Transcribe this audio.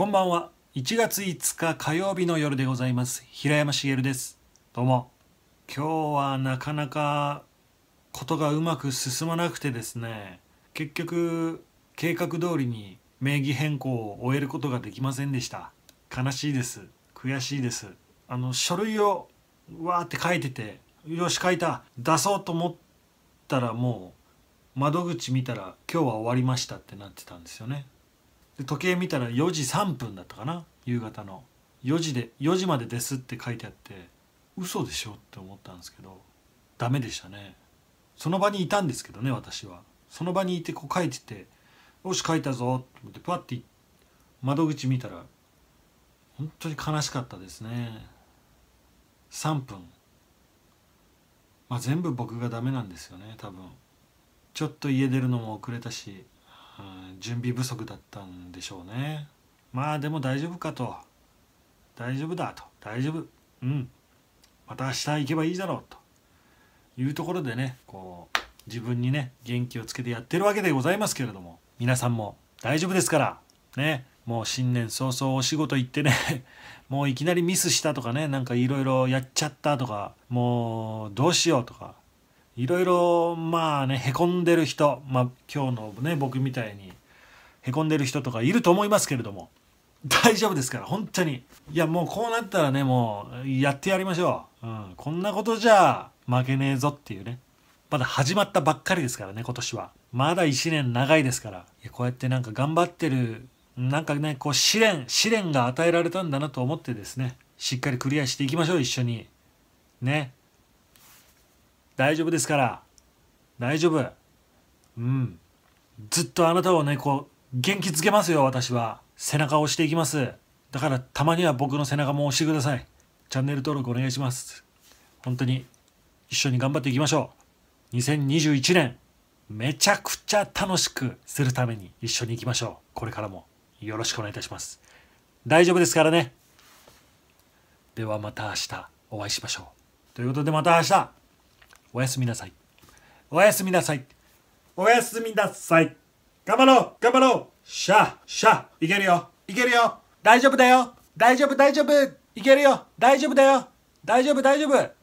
こんばんは1月5日火曜日の夜でございます平山茂ですどうも今日はなかなかことがうまく進まなくてですね結局計画通りに名義変更を終えることができませんでした悲しいです悔しいですあの書類をわーって書いててよし書いた出そうと思ったらもう窓口見たら今日は終わりましたってなってたんですよねで時計見たら4時3分だったかな夕方の4時で4時までですって書いてあって嘘でしょって思ったんですけどダメでしたねその場にいたんですけどね私はその場にいてこう書いてて「よし書いたぞ」って思ってパッて窓口見たら本当に悲しかったですね3分まあ全部僕がダメなんですよね多分ちょっと家出るのも遅れたし準備不足だったんでしょうねまあでも大丈夫かと大丈夫だと大丈夫うんまた明日行けばいいだろうというところでねこう自分にね元気をつけてやってるわけでございますけれども皆さんも大丈夫ですからねもう新年早々お仕事行ってね もういきなりミスしたとかねなんかいろいろやっちゃったとかもうどうしようとかいろいろまあねへこんでる人まあ今日のね僕みたいにへこんでる人とかいると思いますけれども大丈夫ですから本当にいやもうこうなったらねもうやってやりましょう、うん、こんなことじゃ負けねえぞっていうねまだ始まったばっかりですからね今年はまだ1年長いですからいやこうやってなんか頑張ってるなんかねこう試練試練が与えられたんだなと思ってですねしっかりクリアしていきましょう一緒にね大丈夫ですから大丈夫うんずっとあなたをねこ元気づけますよ、私は。背中を押していきます。だから、たまには僕の背中も押してください。チャンネル登録お願いします。本当に、一緒に頑張っていきましょう。2021年、めちゃくちゃ楽しくするために一緒に行きましょう。これからもよろしくお願いいたします。大丈夫ですからね。ではまた明日お会いしましょう。ということでまた明日。おやすみなさい。おやすみなさい。おやすみなさい。頑張ろう頑張ろうしゃしゃいけるよいけるよ大丈夫だよ大丈夫大丈夫いけるよ大丈夫だよ大丈夫大丈夫